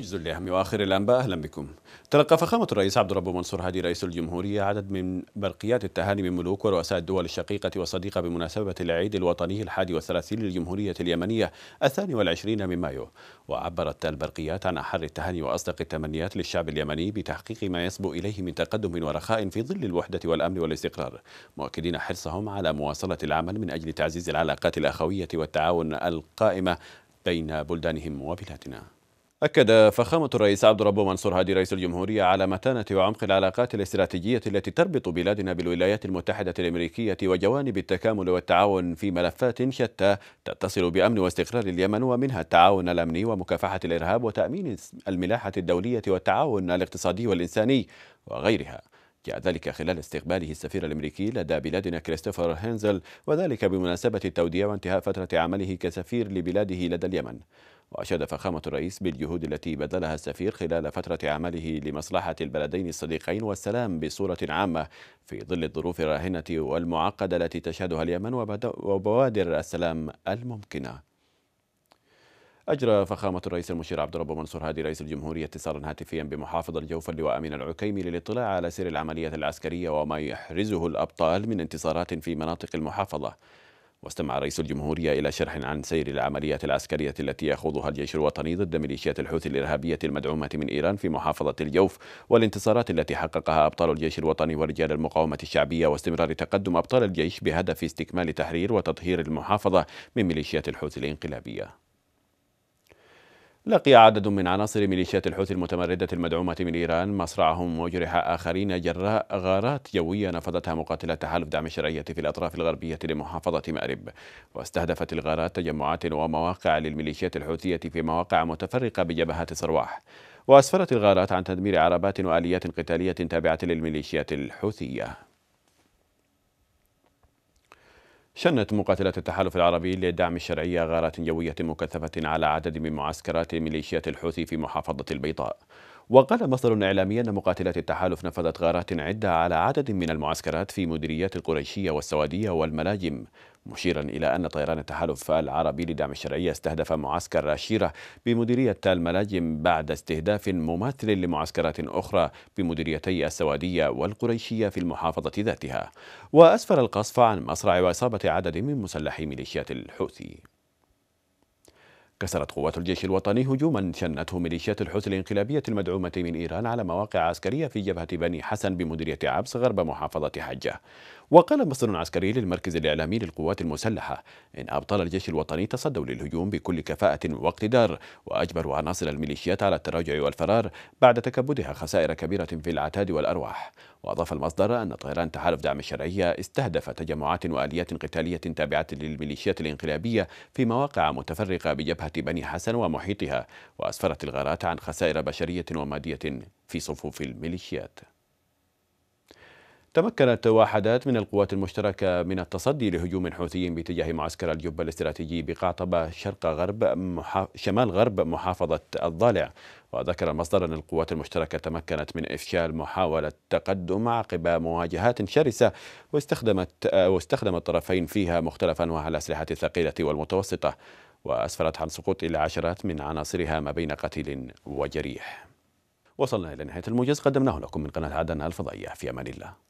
موجز لهم وآخر الأنباء أهلا بكم تلقى فخامة الرئيس عبد الرب منصور هادي رئيس الجمهورية عدد من برقيات التهاني من ملوك ورؤساء الدول الشقيقة والصديقة بمناسبة العيد الوطني الحادي والثلاثين للجمهورية اليمنية الثاني والعشرين من مايو وعبرت البرقيات عن أحر التهاني وأصدق التمنيات للشعب اليمني بتحقيق ما يصبو إليه من تقدم ورخاء في ظل الوحدة والأمن والاستقرار مؤكدين حرصهم على مواصلة العمل من أجل تعزيز العلاقات الأخوية والتعاون القائمة بين بلدانهم وبلادنا أكد فخامة الرئيس عبد الرب منصور هادي رئيس الجمهورية على متانة وعمق العلاقات الاستراتيجية التي تربط بلادنا بالولايات المتحدة الأمريكية وجوانب التكامل والتعاون في ملفات شتى تتصل بأمن واستقرار اليمن ومنها التعاون الأمني ومكافحة الإرهاب وتأمين الملاحة الدولية والتعاون الاقتصادي والإنساني وغيرها. جاء ذلك خلال استقباله السفير الامريكي لدى بلادنا كريستوفر هينزل وذلك بمناسبه التوديع وانتهاء فتره عمله كسفير لبلاده لدى اليمن وأشاد فخامة الرئيس بالجهود التي بذلها السفير خلال فترة عمله لمصلحة البلدين الصديقين والسلام بصورة عامة في ظل الظروف الراهنة والمعقدة التي تشهدها اليمن وبوادر السلام الممكنة أجرى فخامة الرئيس المشير عبد الرب منصور هادي رئيس الجمهورية اتصالا هاتفيا بمحافظ الجوف اللواء أمين العكيمي للاطلاع على سير العملية العسكرية وما يحرزه الأبطال من انتصارات في مناطق المحافظة واستمع رئيس الجمهورية إلى شرح عن سير العمليات العسكرية التي يخوضها الجيش الوطني ضد ميليشيات الحوثي الإرهابية المدعومة من إيران في محافظة الجوف والانتصارات التي حققها أبطال الجيش الوطني ورجال المقاومة الشعبية واستمرار تقدم أبطال الجيش بهدف استكمال تحرير وتطهير المحافظة من ميليشيات الحوثي الانقلابية لقي عدد من عناصر ميليشيات الحوثي المتمردة المدعومة من إيران مصرعهم وجرح آخرين جراء غارات جوية نفذتها مقاتلة تحالف دعم الشرعية في الأطراف الغربية لمحافظة مأرب واستهدفت الغارات تجمعات ومواقع للميليشيات الحوثية في مواقع متفرقة بجبهات صرواح وأسفرت الغارات عن تدمير عربات وآليات قتالية تابعة للميليشيات الحوثية شنت مقاتلات التحالف العربي لدعم الشرعية غارات جوية مكثفة على عدد من معسكرات ميليشيات الحوثي في محافظة البيضاء وقال مصدر إعلامي أن مقاتلات التحالف نفذت غارات عدة على عدد من المعسكرات في مديريات القريشية والسوادية والملاجم مشيرا إلى أن طيران التحالف العربي لدعم الشرعية استهدف معسكر راشيرة بمديرية الملاجم بعد استهداف مماثل لمعسكرات أخرى بمديريتي السوادية والقريشية في المحافظة ذاتها وأسفر القصف عن مصرع وإصابة عدد من مسلحي ميليشيات الحوثي كسرت قوات الجيش الوطني هجوما شنته ميليشيات الحوثي الانقلابية المدعومة من إيران على مواقع عسكرية في جبهة بني حسن بمديرية عبس غرب محافظة حجة وقال مصدر عسكري للمركز الإعلامي للقوات المسلحة إن أبطال الجيش الوطني تصدوا للهجوم بكل كفاءة واقتدار وأجبروا عناصر الميليشيات على التراجع والفرار بعد تكبدها خسائر كبيرة في العتاد والأرواح وأضاف المصدر أن طيران تحالف دعم الشرعية استهدف تجمعات وآليات قتالية تابعة للميليشيات الانقلابية في مواقع متفرقة بجبهة بني حسن ومحيطها وأسفرت الغارات عن خسائر بشرية ومادية في صفوف الميليشيات تمكنت وحدات من القوات المشتركة من التصدي لهجوم حوثي باتجاه معسكر الجبة الاستراتيجي بقعطبة شرق غرب محا... شمال غرب محافظة الضالع وذكر المصدر أن القوات المشتركة تمكنت من إفشال محاولة تقدم عقب مواجهات شرسة واستخدمت واستخدم الطرفين فيها مختلف أنواع الأسلحة الثقيلة والمتوسطة وأسفرت عن سقوط العشرات من عناصرها ما بين قتيل وجريح وصلنا إلى نهاية الموجز قدمناه لكم من قناة عدن الفضائية في أمان الله